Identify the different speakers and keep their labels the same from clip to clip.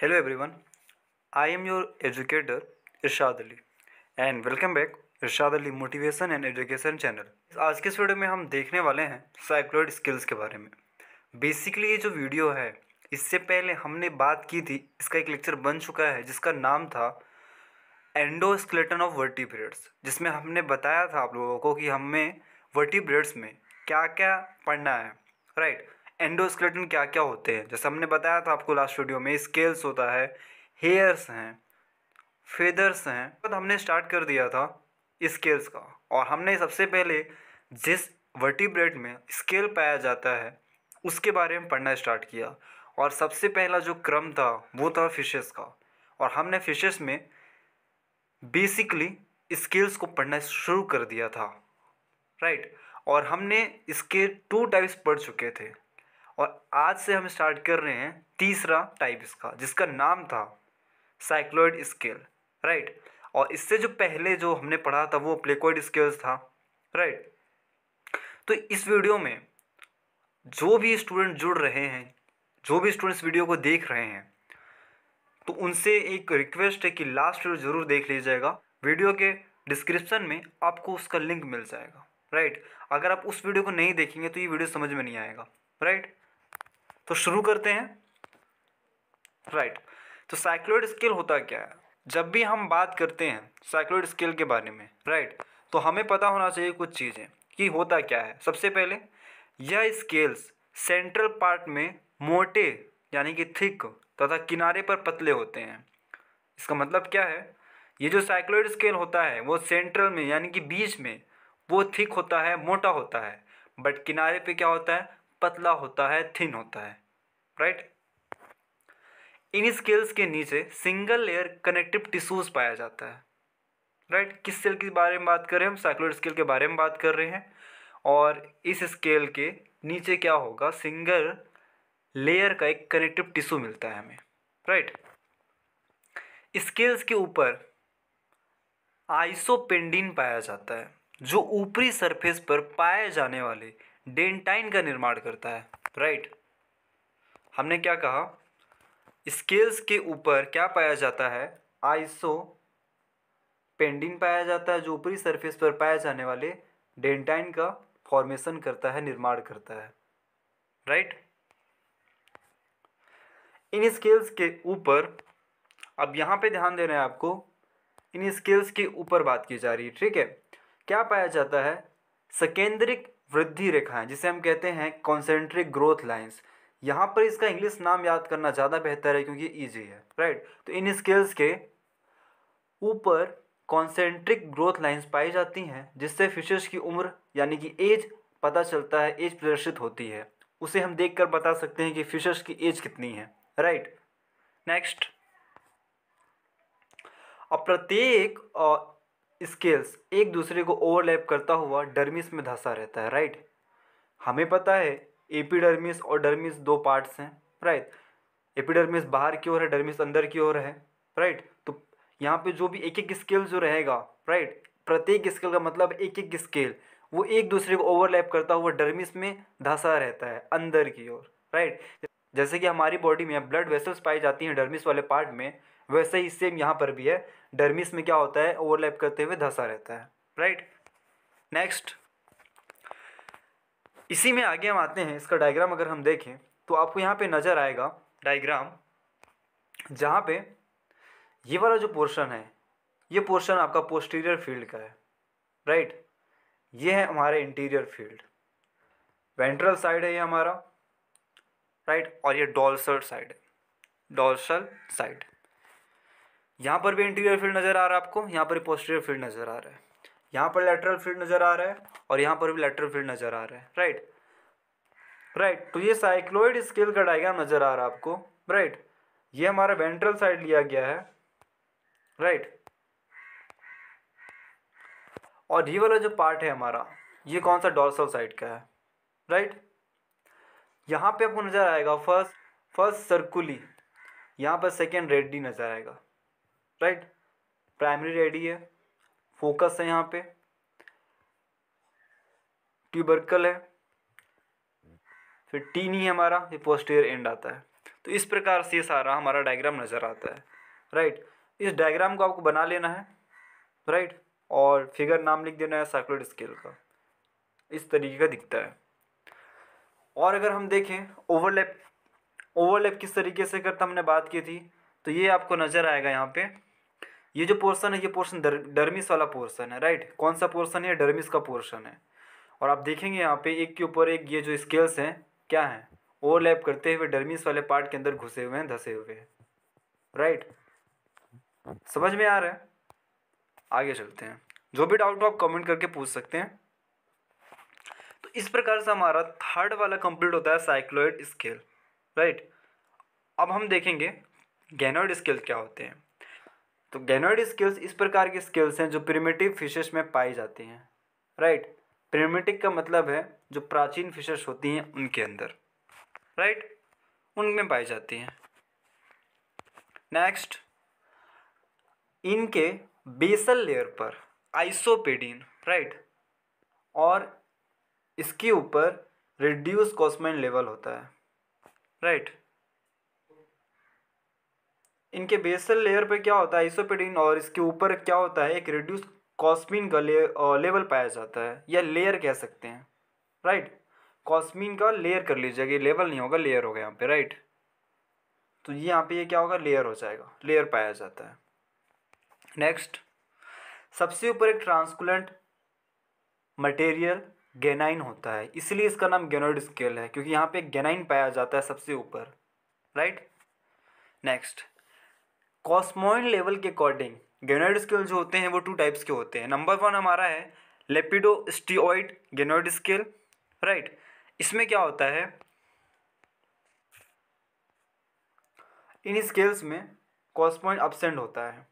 Speaker 1: Hello everyone I am your educator Irshad Ali and welcome back Irshad Ali motivation and education channel आज के इस video में हम देखने वाले हैं साइक्लोइड स्किल्स के बारे में बेसिकली ये जो वीडियो है इससे पहले हमने बात की थी इसका एक लेक्चर बन चुका है जिसका नाम था एंडोस्केलेटन ऑफ वर्टिब्रेट्स जिसमें हमने बताया था आप लोगों को कि हमें वर्टिब्रेट्स में क्या क्या पढ़ना है राइट एंडोस्केलेटन क्या क्या होते हैं जैसे हमने बताया था आपको लास्ट वीडियो में स्केल्स होता है हेयर्स हैं फेदर्स हैं तो हमने स्टार्ट कर दिया था स्केल्स का और हमने सबसे पहले जिस वर्टिब्रेट में स्केल पाया जाता है उसके बारे में पढ़ना स्टार्ट किया और सबसे पहला जो क्रम था वो था फिशेस का और हमने फिशेस में बेसिकली स्केल्स को पढ़ना शुरू कर दिया था राइट right? और हमने इसके टू टाइप्स पढ़ चुके थे और आज से हम स्टार्ट कर रहे हैं तीसरा टाइप इसका जिसका नाम था साइक्लोइड स्केल राइट और इससे जो पहले जो हमने पढ़ा था वो प्लेकोइड स्केल्स था राइट तो इस वीडियो में जो भी स्टूडेंट जुड़ रहे हैं जो भी स्टूडेंट्स वीडियो को देख रहे हैं तो उनसे एक रिक्वेस्ट है कि लास्ट वीडियो ज़रूर देख लीजिएगा वीडियो के डिस्क्रिप्शन में आपको उसका लिंक मिल जाएगा राइट अगर आप उस वीडियो को नहीं देखेंगे तो ये वीडियो समझ में नहीं आएगा राइट तो शुरू करते हैं राइट तो साइक्लोइड स्केल होता क्या है जब भी हम बात करते हैं साइक्लोइड स्केल के बारे में राइट तो हमें पता होना चाहिए कुछ चीज़ें कि होता क्या है सबसे पहले यह स्केल्स सेंट्रल पार्ट में मोटे यानी कि थिक तथा किनारे पर पतले होते हैं इसका मतलब क्या है ये जो साइक्लोइड स्केल होता है वो सेंट्रल में यानी कि बीच में वो थिक होता है मोटा होता है बट किनारे पे क्या होता है पतला होता है थिन होता है राइट इन स्केल्स के नीचे सिंगल लेयर कनेक्टिव टिश्यूज पाया जाता है राइट किस सेल के बारे में बात कर रहे हैं हम साइक्लोइड स्केल के बारे में बात कर रहे हैं और इस स्केल के नीचे क्या होगा सिंगल लेयर का एक कनेक्टिव टिश्यू मिलता है हमें राइट स्केल्स के ऊपर आइसोपेंडिन पाया जाता है जो ऊपरी सरफेस पर पाए जाने वाले डेंटाइन का निर्माण करता है राइट हमने क्या कहा स्केल्स के ऊपर क्या पाया जाता है आइसो पेंडिन पाया जाता है जो ऊपरी सरफेस पर पाए जाने वाले डेंटाइन का फॉर्मेशन करता है निर्माण करता है राइट इन स्केल्स के ऊपर अब यहाँ पे ध्यान दे रहे हैं आपको इन स्केल्स के ऊपर बात की जा रही है ठीक है क्या पाया जाता है सकेंद्रिक वृद्धि रेखाएं जिसे हम कहते हैं कॉन्सेंट्रिक ग्रोथ लाइंस यहाँ पर इसका इंग्लिश नाम याद करना ज़्यादा बेहतर है क्योंकि ईजी है राइट तो इन स्केल्स के ऊपर कॉन्सेंट्रिक ग्रोथ लाइंस पाई जाती हैं जिससे फिशेस की उम्र यानी कि एज पता चलता है एज प्रदर्शित होती है उसे हम देख कर बता सकते हैं कि फिशर्स की एज कितनी है राइट नेक्स्ट अब प्रत्येक स्केल्स एक दूसरे को ओवरलैप करता हुआ डर्मिस में धंसा रहता है राइट हमें पता है एपिडर्मिस और डर्मिस दो पार्ट्स हैं राइट एपिडर्मिस बाहर की ओर है डर्मिस अंदर की ओर है राइट तो यहाँ पे जो भी एक एक स्केल जो रहेगा राइट प्रत्येक स्केल का मतलब एक एक स्केल वो एक दूसरे को ओवरलैप करता हुआ डर्मिस में धंसा रहता है अंदर की ओर राइट जैसे कि हमारी बॉडी में ब्लड वेसल्स पाई जाती हैं डर्मिस वाले पार्ट में वैसे ही सेम यहाँ पर भी है डर्मिस में क्या होता है ओवरलैप करते हुए धंसा रहता है राइट नेक्स्ट इसी में आगे हम आते हैं इसका डायग्राम अगर हम देखें तो आपको यहाँ पे नज़र आएगा डायग्राम जहाँ पे ये वाला जो पोर्शन है ये पोर्शन आपका पोस्टीरियर फील्ड का है राइट ये है हमारे इंटीरियर फील्ड वेंट्रल साइड है ये हमारा राइट और ये डॉल्सल साइड है डॉल्सल साइड यहाँ पर भी इंटीरियर फील्ड नज़र आ रहा है आपको यहाँ पर पोस्टीरियर फील्ड नज़र आ रहा है यहाँ पर लेटरल फील्ड नज़र आ रहा है और यहाँ पर भी लेटरल फील्ड नज़र आ रहा है राइट राइट तो ये साइक्लोइड स्केल का डायग्राम नज़र आ रहा है आपको राइट ये हमारा वेंट्रल साइड लिया गया है राइट और ये वाला जो पार्ट है हमारा ये कौन सा डॉर्सल साइड का है राइट यहाँ पे आपको नज़र आएगा फर्स्ट फर्स्ट सर्कुली यहाँ पर सेकेंड रेडी नज़र आएगा राइट प्राइमरी रेडी है फोकस है यहाँ पे ट्यूबर्कल है फिर नहीं e ही हमारा ये पोस्टीरियर एंड आता है तो इस प्रकार से ये सारा हमारा डायग्राम नज़र आता है राइट इस डायग्राम को आपको बना लेना है राइट और फिगर नाम लिख देना है सर्कुलर स्केल का इस तरीके का दिखता है और अगर हम देखें ओवरलैप ओवरलैप किस तरीके से करता हमने बात की थी तो ये आपको नज़र आएगा यहाँ पे ये जो पोर्सन है ये पोर्सन डर, डर्मिस वाला पोर्सन है राइट कौन सा पोर्सन है डर्मिस का पोर्सन है और आप देखेंगे यहाँ पे एक के ऊपर एक ये जो स्केल्स हैं क्या हैं ओवरलैप करते हुए डर्मिस वाले पार्ट के अंदर घुसे हुए हैं धसे हुए हैं राइट समझ में आ रहा है आगे चलते हैं जो भी डाउट हो आप कमेंट करके पूछ सकते हैं तो इस प्रकार से हमारा थर्ड वाला कंप्लीट होता है साइक्लोइड स्केल राइट अब हम देखेंगे गैनोइड स्केल क्या होते हैं तो गैनोइड स्केल्स इस प्रकार के स्केल्स हैं जो प्रिमेटिव फिशेस में पाई जाती हैं राइट प्रिमेटिक का मतलब है जो प्राचीन फिशेस होती हैं उनके अंदर राइट उनमें पाई जाती हैं नेक्स्ट इनके बेसल लेयर पर आइसोपेडिन राइट और इसके ऊपर रिड्यूस कॉस्मेन लेवल होता है राइट इनके बेसल लेयर पर क्या होता है आइसोपेडिन और इसके ऊपर क्या होता है एक रिड्यूस कॉस्मिन का ले, लेवल पाया जाता है या लेयर कह सकते हैं राइट कॉस्मिन का लेयर कर लीजिएगा लेवल नहीं होगा लेयर होगा यहाँ पे राइट तो ये यहाँ पे ये क्या होगा लेयर हो जाएगा लेयर पाया जाता है नेक्स्ट सबसे ऊपर एक ट्रांसकुलेंट मटेरियल गेनाइन होता है इसलिए इसका नाम गेनोइड स्केल है क्योंकि यहाँ पे गेनाइन पाया जाता है सबसे ऊपर राइट नेक्स्ट कॉस्मोइन लेवल के अकॉर्डिंग गेनोइड स्केल जो होते हैं वो टू टाइप्स के होते हैं नंबर वन हमारा है lepidosteoid ganoid scale right इसमें क्या होता है इन स्केल्स में कॉस्मोइन अब्सेंट होता है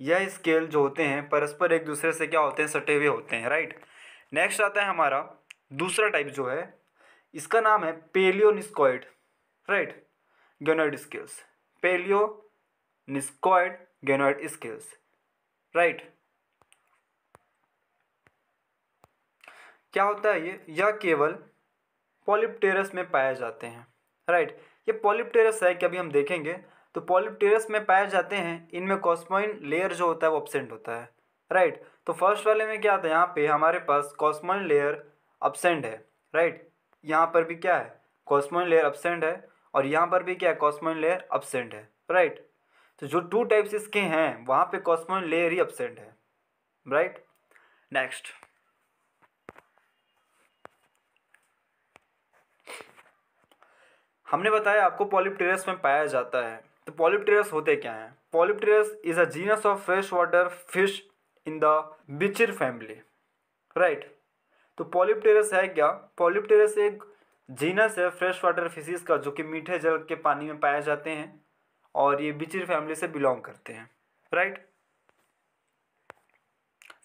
Speaker 1: यह स्केल जो होते हैं परस्पर एक दूसरे से क्या होते हैं सटे हुए होते हैं राइट नेक्स्ट आता है हमारा दूसरा टाइप जो है इसका नाम है palaeoniscoid right ganoid scales palaeoniscoid ganoid scales right क्या होता है ये यह केवल पॉलिप्टेरस में पाए जाते हैं राइट ये पॉलिप्टेरस है कि अभी हम देखेंगे तो पॉलिप्टेरस में पाए जाते हैं इनमें कॉस्मोइन लेयर जो होता है वो अपसेंट होता है राइट तो फर्स्ट वाले में क्या आता है यहाँ पे हमारे पास कॉस्मोइन लेयर अपसेंट है राइट यहाँ पर भी क्या है कॉस्मोइन लेयर अपसेंट है और यहाँ पर भी क्या है कॉस्मोइन लेयर अपसेंट है राइट right. तो जो टू टाइप्स इसके हैं वहाँ पे कॉस्मोन लेयर ही अपसेंट है राइट नेक्स्ट हमने बताया आपको पॉलिप्टेरस में पाया जाता है तो पॉलिप्टेरस होते क्या हैं Polypterus is a genus of fresh water fish in the bichir family right तो पॉलिप्टेरस है क्या पॉलिप्टेरस एक जीनस है फ्रेश वाटर फिशेज का जो कि मीठे जल के पानी में पाए जाते हैं और ये बिचिर फैमिली से बिलोंग करते हैं right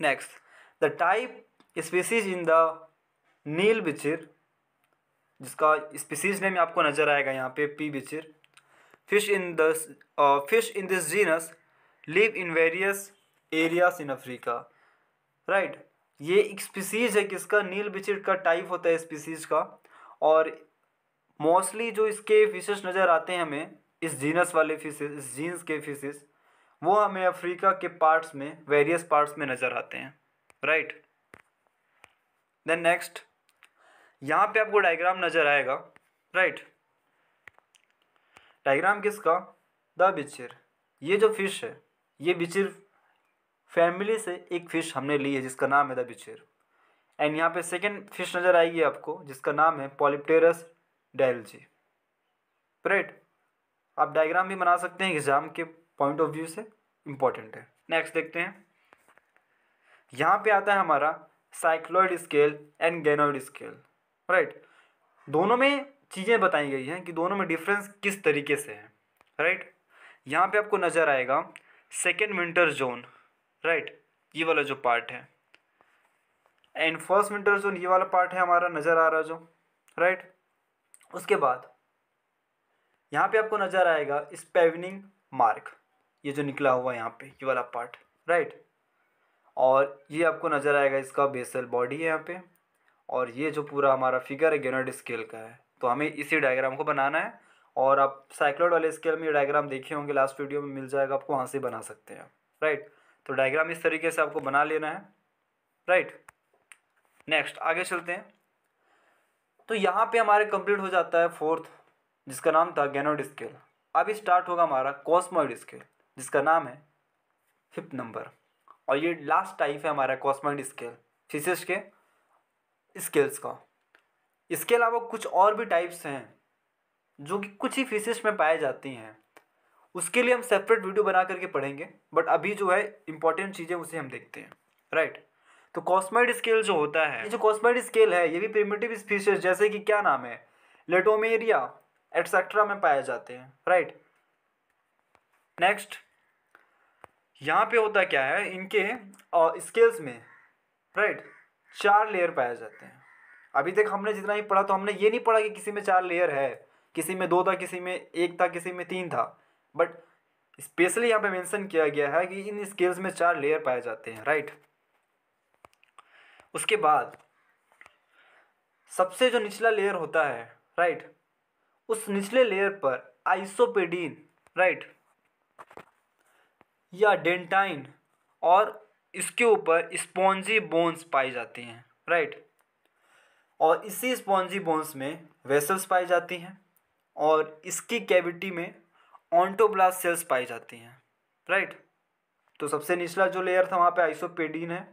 Speaker 1: next the type species in the Nile bichir जिसका स्पीसीज नेम आपको नज़र आएगा यहाँ पे P bichir fish in the fish in this genus live in various areas in Africa right ये एक स्पीसीज है किसका नील बिचिर का टाइप होता है स्पीसीज का और मोस्टली जो इसके फिशेस नज़र आते हैं हमें इस जीनस वाले फिशेज इस जीन्स के फिशेज वो हमें अफ्रीका के पार्ट्स में वेरियस पार्ट्स में नज़र आते हैं राइट देन नेक्स्ट यहाँ पे आपको डायग्राम नज़र आएगा राइट डायग्राम किसका द बिचिर ये जो फिश है ये बिचिर फैमिली से एक फ़िश हमने ली है जिसका नाम है द बिचिर एंड यहाँ पे सेकंड फिश नज़र आएगी आपको जिसका नाम है पॉलिप्टेरस डेलजी राइट आप डायग्राम भी बना सकते हैं एग्ज़ाम के पॉइंट ऑफ व्यू से इम्पॉर्टेंट है नेक्स्ट देखते हैं यहाँ पे आता है हमारा cycloid scale and ganoid scale right दोनों में चीज़ें बताई गई हैं कि दोनों में डिफरेंस किस तरीके से है राइट यहाँ पे आपको नज़र आएगा सेकेंड विंटर जोन राइट ये वाला जो पार्ट है एंड फर्स्ट विंटर जोन ये वाला पार्ट है हमारा नज़र आ रहा जो राइट उसके बाद यहाँ पे आपको नज़र आएगा इस पेवनिंग मार्क ये जो निकला हुआ है यहाँ पे ये वाला पार्ट राइट और ये आपको नज़र आएगा इसका बेसल बॉडी है यहाँ पे और ये जो पूरा हमारा फिगर है गेनोड स्केल का है तो हमें इसी डायग्राम को बनाना है और आप साइक्लोड वाले स्केल में ये डायग्राम देखे होंगे लास्ट वीडियो में मिल जाएगा आपको वहाँ से बना सकते हैं राइट तो डायग्राम इस तरीके से आपको बना लेना है राइट नेक्स्ट आगे चलते हैं तो यहाँ पे हमारे कंप्लीट हो जाता है फोर्थ जिसका नाम था गैनोड स्केल अब स्टार्ट होगा हमारा कॉस्मोइड स्केल जिसका नाम है फिफ्थ नंबर और ये लास्ट टाइप है हमारा कॉस्मोइड स्केल फिशेस के स्केल्स का इसके अलावा कुछ और भी टाइप्स हैं जो कि कुछ ही फिशेस में पाए जाती हैं उसके लिए हम सेपरेट वीडियो बना करके पढ़ेंगे बट अभी जो है इंपॉर्टेंट चीज़ें उसे हम देखते हैं राइट तो कॉस्मोइड स्केल जो होता है ये जो कॉस्माइड स्केल है ये भी प्रिमेटिव स्पीशीज जैसे कि क्या नाम है लेटोमेरिया एटसेट्रा में पाए जाते हैं राइट नेक्स्ट यहाँ पे होता क्या है इनके स्केल्स में राइट चार लेयर पाए जाते हैं अभी तक हमने जितना ही पढ़ा तो हमने ये नहीं पढ़ा कि किसी में चार लेयर है किसी में दो था किसी में एक था किसी में तीन था बट स्पेशली यहाँ पे मेंशन किया गया है कि इन स्केल्स में चार लेयर पाए जाते हैं राइट उसके बाद सबसे जो निचला लेयर होता है राइट उस निचले लेयर पर आइसोपेडीन राइट या डेंटाइन और इसके ऊपर स्पॉन्जी बोन्स पाई जाती हैं राइट और इसी स्पॉन्जी बोन्स में वेसल्स पाई जाती हैं और इसकी कैविटी में ऑन्टोब्लास्ट सेल्स पाई जाती हैं राइट तो सबसे निचला जो लेयर था वहाँ पे आइसोपेडीन है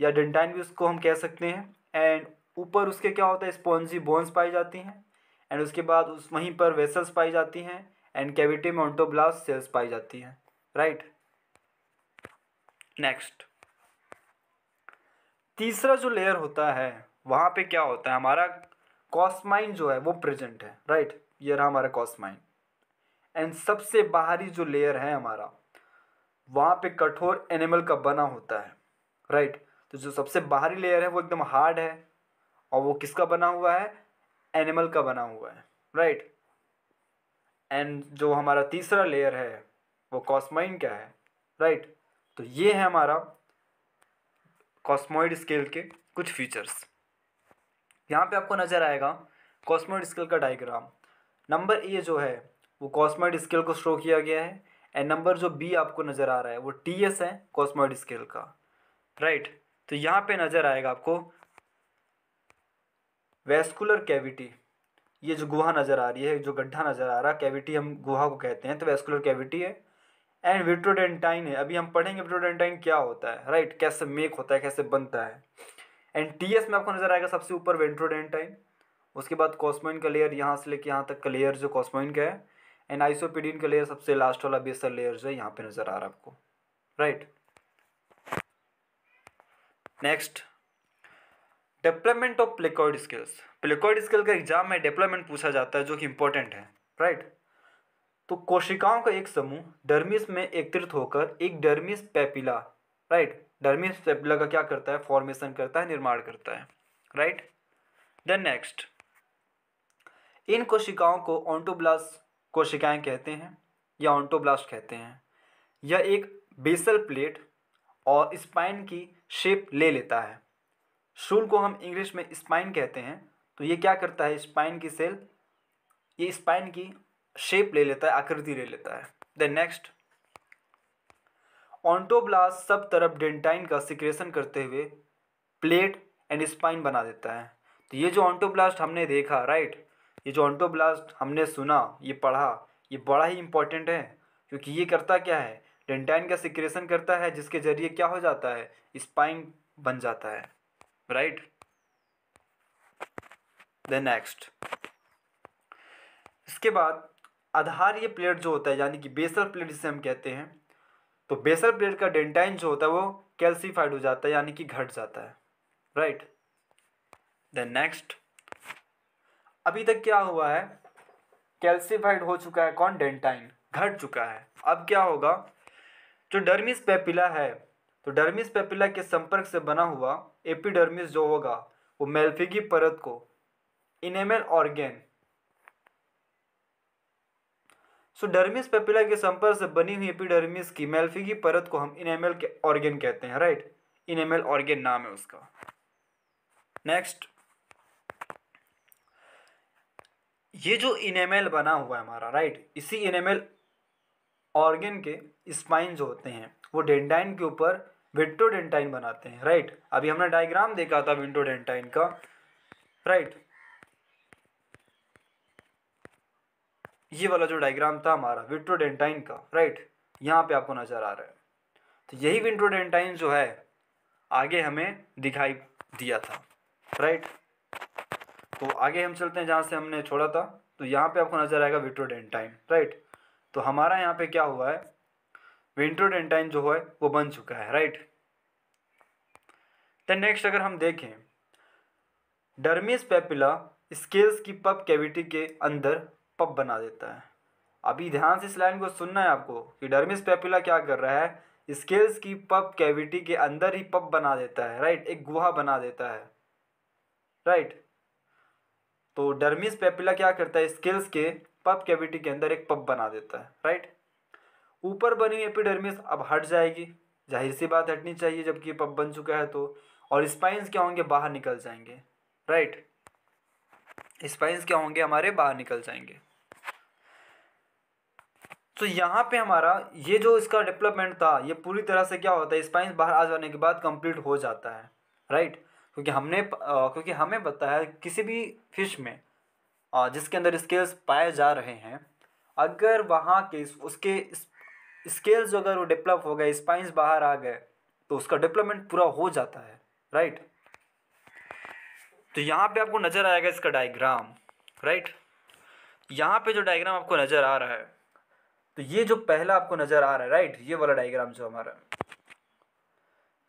Speaker 1: या डेंटाइन भी उसको हम कह सकते हैं एंड ऊपर उसके क्या होता है स्पॉन्जी बोन्स पाई जाती हैं एंड उसके बाद उस वहीं पर वेसल्स पाई जाती हैं एंड कैविटी में ऑन्टोब्लास्ट सेल्स पाई जाती हैं राइट नेक्स्ट तीसरा जो लेयर होता है वहाँ पे क्या होता है हमारा कॉस्माइन जो है वो प्रेजेंट है राइट ये रहा हमारा कॉस्माइन एंड सबसे बाहरी जो लेयर है हमारा वहाँ पे कठोर एनिमल का बना होता है राइट तो जो सबसे बाहरी लेयर है वो एकदम हार्ड है और वो किसका बना हुआ है एनिमल का बना हुआ है राइट एंड जो हमारा तीसरा लेयर है वो कॉस्माइन क्या है राइट तो ये है हमारा कॉस्मोइड स्केल के कुछ फीचर्स यहाँ पे आपको नज़र आएगा कॉस्मोइड स्केल का डायग्राम नंबर ए जो है वो कॉस्मोइड स्केल को शो किया गया है एंड नंबर जो बी आपको नज़र आ रहा है वो टी एस है कॉस्मोइड स्केल का राइट right. तो यहाँ पे नज़र आएगा आपको वेस्कुलर कैविटी ये जो गुहा नज़र आ रही है जो गड्ढा नज़र आ रहा है कैविटी हम गुहा को कहते हैं तो वेस्कुलर कैविटी है एंड विट्रोडेंटाइन है अभी हम पढ़ेंगे विट्रोडेंटाइन क्या होता है राइट right? कैसे मेक होता है कैसे बनता है एंड टी एस में आपको नज़र आएगा सबसे ऊपर वेंट्रोडेंटाइन उसके बाद कॉस्मोइन का लेयर यहाँ से लेके यहाँ तक का लेयर जो कॉस्मोइन का है एंड आइसोपीडिन का लेयर सबसे लास्ट वाला बेसल लेयर जो है यहाँ पे नज़र आ रहा है आपको right next development of placoid scales placoid scale का एग्जाम में डेवलपमेंट पूछा जाता है जो कि इंपॉर्टेंट है राइट तो कोशिकाओं का एक समूह डर्मिस में एकत्रित होकर एक dermis papilla right dermis papilla का क्या करता है फॉर्मेशन करता है निर्माण करता है राइट देन नेक्स्ट इन कोशिकाओं को ऑन्टोब्लास्ट कोशिकाएं कहते हैं या ऑन्टोब्लास्ट कहते हैं यह एक बेसल प्लेट और स्पाइन की शेप ले लेता है शूल को हम इंग्लिश में स्पाइन कहते हैं तो ये क्या करता है स्पाइन की सेल ये स्पाइन की शेप ले लेता है आकृति ले लेता है देन नेक्स्ट ऑन्टोब्लास्ट सब तरफ डेंटाइन का सिक्रेशन करते हुए प्लेट एंड स्पाइन बना देता है तो ये जो ऑन्टोब्लास्ट हमने देखा राइट ये जो ऑन्टोब्लास्ट हमने सुना ये पढ़ा ये बड़ा ही इंपॉर्टेंट है क्योंकि ये करता क्या है डेंटाइन का सिक्रेशन करता है जिसके ज़रिए क्या हो जाता है स्पाइन बन जाता है right then next इसके बाद आधारीय प्लेट जो होता है यानी कि बेसल प्लेट जिसे हम कहते हैं तो बेसल प्लेट का डेंटाइन जो होता है वो कैल्सीफाइड हो जाता है यानी कि घट जाता है राइट देन नेक्स्ट अभी तक क्या हुआ है कैल्सीफाइड हो चुका है कौन डेंटाइन घट चुका है अब क्या होगा जो डर्मिस पेपिला है तो डर्मिस पेपिला के संपर्क से बना हुआ एपिडर्मिस जो होगा वो मेल्फी की परत को enamel organ so dermis papilla के संपर्क से बनी हुई एपिडर्मिस की मेल्फी की परत को हम इनेमेल के ऑर्गेन कहते हैं राइट इनेमेल ऑर्गेन नाम है उसका नेक्स्ट ये जो इनेमेल बना हुआ है हमारा राइट इसी इनेमेल ऑर्गेन के स्पाइन जो होते हैं वो डेंडाइन के ऊपर विट्रोडेंटाइन बनाते हैं राइट अभी हमने डायग्राम देखा था विंटोडेंटाइन का राइट ये वाला जो डायग्राम था हमारा विट्रोडेंटाइन का राइट यहाँ पे आपको नज़र आ रहा है तो यही विंट्रोडेंटाइन जो है आगे हमें दिखाई दिया था राइट तो आगे हम चलते हैं जहाँ से हमने छोड़ा था तो यहाँ पे आपको नज़र आएगा विट्रोडेंटाइन राइट तो हमारा यहाँ पे क्या हुआ है वेंट्रोडेंटाइन जो है वो बन चुका है राइट देन नेक्स्ट अगर हम देखें डर्मिस पेपिला स्केल्स की पप कैविटी के अंदर पप बना देता है अभी ध्यान से इस लाइन को सुनना है आपको कि डर्मिस पेपिला क्या कर रहा है स्केल्स की पप कैविटी के अंदर ही पप बना देता है राइट एक गुहा बना देता है राइट तो डर्मिस पेपिला क्या करता है स्केल्स के पप कैविटी के अंदर एक पप बना देता है राइट ऊपर बनी एपिडर्मिस अब हट जाएगी जाहिर सी बात हटनी चाहिए जबकि पब बन चुका है तो और स्पाइंस क्या होंगे बाहर निकल जाएंगे राइट स्पाइंस क्या होंगे हमारे बाहर निकल जाएंगे तो यहाँ पे हमारा ये जो इसका डेवलपमेंट था ये पूरी तरह से क्या होता है स्पाइंस बाहर आ जाने के बाद कंप्लीट हो जाता है राइट क्योंकि हमने क्योंकि हमें पता है किसी भी फिश में जिसके अंदर स्केल्स पाए जा रहे हैं अगर वहाँ के उसके स्केल्स अगर वो डेवलप हो गए स्पाइंस बाहर आ गए तो उसका डेवलपमेंट पूरा हो जाता है राइट तो यहाँ पे आपको नज़र आएगा इसका डायग्राम राइट यहाँ पे जो डायग्राम आपको नज़र आ रहा है तो ये जो पहला आपको नज़र आ रहा है राइट ये वाला डायग्राम जो हमारा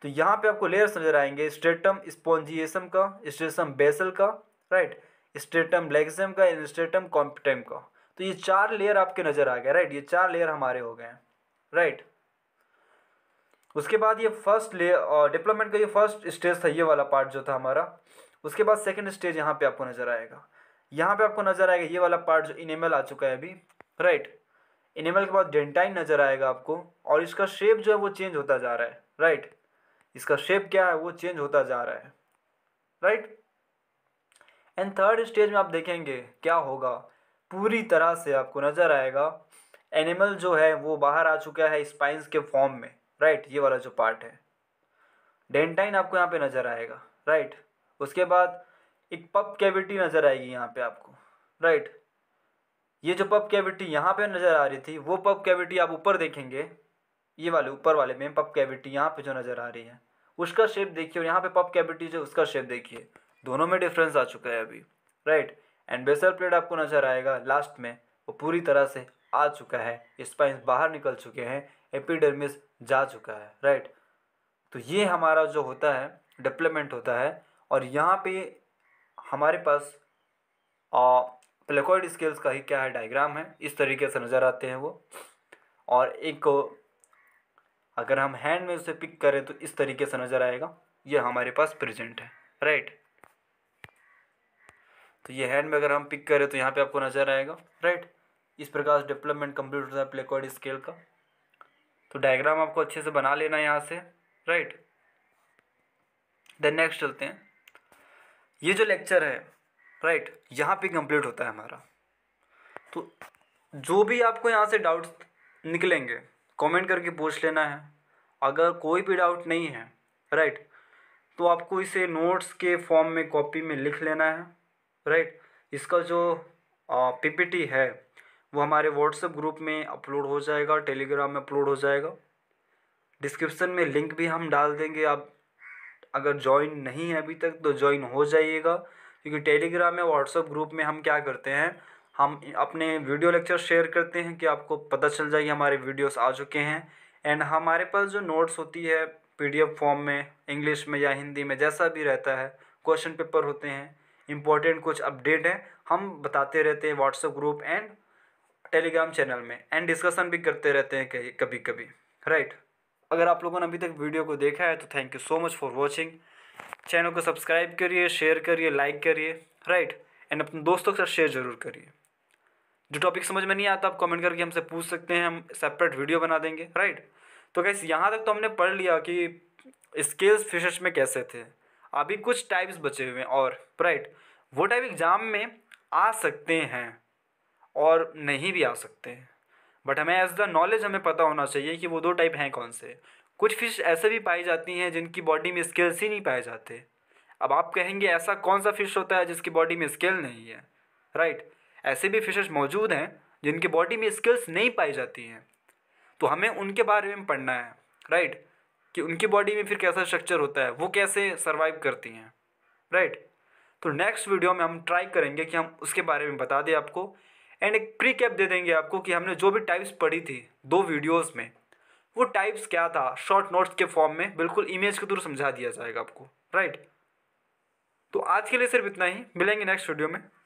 Speaker 1: तो यहाँ पे आपको लेयर्स नज़र आएंगे स्ट्रेटम स्पॉन्जिएसम का स्ट्रेटम बेसल का राइट स्ट्रेटम लेगजम का स्ट्रेटम कॉम्पिटम का तो ये चार लेयर आपके नज़र आ गए राइट ये चार लेयर हमारे हो गए हैं राइट उसके बाद ये फर्स्ट ले डेवलपमेंट का ये फर्स्ट स्टेज था ये वाला पार्ट जो था हमारा उसके बाद सेकंड स्टेज यहाँ पे आपको नज़र आएगा यहाँ पे आपको नज़र आएगा ये वाला पार्ट जो इनेमल आ चुका है अभी राइट इनेमल के बाद डेंटाइन नज़र आएगा आपको और इसका शेप जो है वो चेंज होता जा रहा है राइट इसका शेप क्या है वो चेंज होता जा रहा है राइट एंड थर्ड स्टेज में आप देखेंगे क्या होगा पूरी तरह से आपको नज़र आएगा एनिमल जो है वो बाहर आ चुका है स्पाइंस के फॉर्म में राइट ये वाला जो पार्ट है डेंटाइन आपको यहाँ पे नज़र आएगा राइट उसके बाद एक पप कैविटी नज़र आएगी यहाँ पे आपको राइट ये जो पप कैविटी यहाँ पे नज़र आ रही थी वो पप कैविटी आप ऊपर देखेंगे ये वाले ऊपर वाले में पप कैविटी यहाँ पे जो नज़र आ रही है उसका शेप देखिए और यहाँ पे पप कैविटी जो उसका शेप देखिए दोनों में डिफरेंस आ चुका है अभी राइट एंड बेसल प्लेट आपको नज़र आएगा लास्ट में वो पूरी तरह से आ चुका है स्पाइंस बाहर निकल चुके हैं एपिडर्मिस जा चुका है राइट तो ये हमारा जो होता है डेवलपमेंट होता है और यहाँ पे हमारे पास प्लेकॉइड स्केल्स का ही क्या है डायग्राम है इस तरीके से नज़र आते हैं वो और एक अगर हम हैंड में उसे पिक करें तो इस तरीके से नज़र आएगा ये हमारे पास प्रेजेंट है राइट तो ये हैंड में अगर हम पिक करें तो यहाँ पे आपको नज़र आएगा राइट इस प्रकार से डेवलपमेंट कंप्लीट होता है प्लेकॉर्ड स्केल का तो डायग्राम आपको अच्छे से बना लेना है यहाँ से राइट देन नेक्स्ट चलते हैं ये जो लेक्चर है राइट यहाँ पे कंप्लीट होता है हमारा तो जो भी आपको यहाँ से डाउट्स निकलेंगे कमेंट करके पूछ लेना है अगर कोई भी डाउट नहीं है राइट तो आपको इसे नोट्स के फॉर्म में कॉपी में लिख लेना है राइट इसका जो पीपीटी है वो हमारे व्हाट्सएप ग्रुप में अपलोड हो जाएगा टेलीग्राम में अपलोड हो जाएगा डिस्क्रिप्शन में लिंक भी हम डाल देंगे आप अगर ज्वाइन नहीं है अभी तक तो ज्वाइन हो जाइएगा क्योंकि टेलीग्राम या व्हाट्सएप ग्रुप में हम क्या करते हैं हम अपने वीडियो लेक्चर शेयर करते हैं कि आपको पता चल जाएगी हमारे वीडियोस आ चुके हैं एंड हमारे पास जो नोट्स होती है पीडीएफ फॉर्म में इंग्लिश में या हिंदी में जैसा भी रहता है क्वेश्चन पेपर होते हैं इंपॉर्टेंट कुछ अपडेट हैं हम बताते रहते हैं WhatsApp group and Telegram channel में एंड डिस्कशन भी करते रहते हैं कहीं कभी कभी राइट अगर आप लोगों ने अभी तक वीडियो को देखा है तो thank you so much for watching channel को सब्सक्राइब करिए शेयर करिए लाइक करिए राइट एंड अपने दोस्तों के साथ शेयर जरूर करिए जो टॉपिक समझ में नहीं आता आप कमेंट करके हमसे पूछ सकते हैं हम सेपरेट वीडियो बना देंगे राइट तो कैसे यहाँ तक तो हमने पढ़ लिया कि स्केल्स फिशर्स में कैसे थे अभी कुछ टाइप्स बचे हुए हैं और राइट वो टाइप एग्ज़ाम में आ सकते हैं और नहीं भी आ सकते बट हमें एज द नॉलेज हमें पता होना चाहिए कि वो दो टाइप हैं कौन से कुछ फिश ऐसे भी पाई जाती हैं जिनकी बॉडी में स्केल्स ही नहीं पाए जाते अब आप कहेंगे ऐसा कौन सा फिश होता है जिसकी बॉडी में स्केल नहीं है राइट right? ऐसे भी फिशेस मौजूद हैं जिनकी बॉडी में स्किल्स नहीं पाई जाती हैं तो हमें उनके बारे में पढ़ना है राइट right? कि उनकी बॉडी में फिर कैसा स्ट्रक्चर होता है वो कैसे सर्वाइव करती हैं राइट right? तो नेक्स्ट वीडियो में हम ट्राई करेंगे कि हम उसके बारे में बता दें आपको एंड एक प्री कैप दे देंगे आपको कि हमने जो भी टाइप्स पढ़ी थी दो वीडियोस में वो टाइप्स क्या था शॉर्ट नोट्स के फॉर्म में बिल्कुल इमेज के थ्रू समझा दिया जाएगा आपको राइट तो आज के लिए सिर्फ इतना ही मिलेंगे नेक्स्ट वीडियो में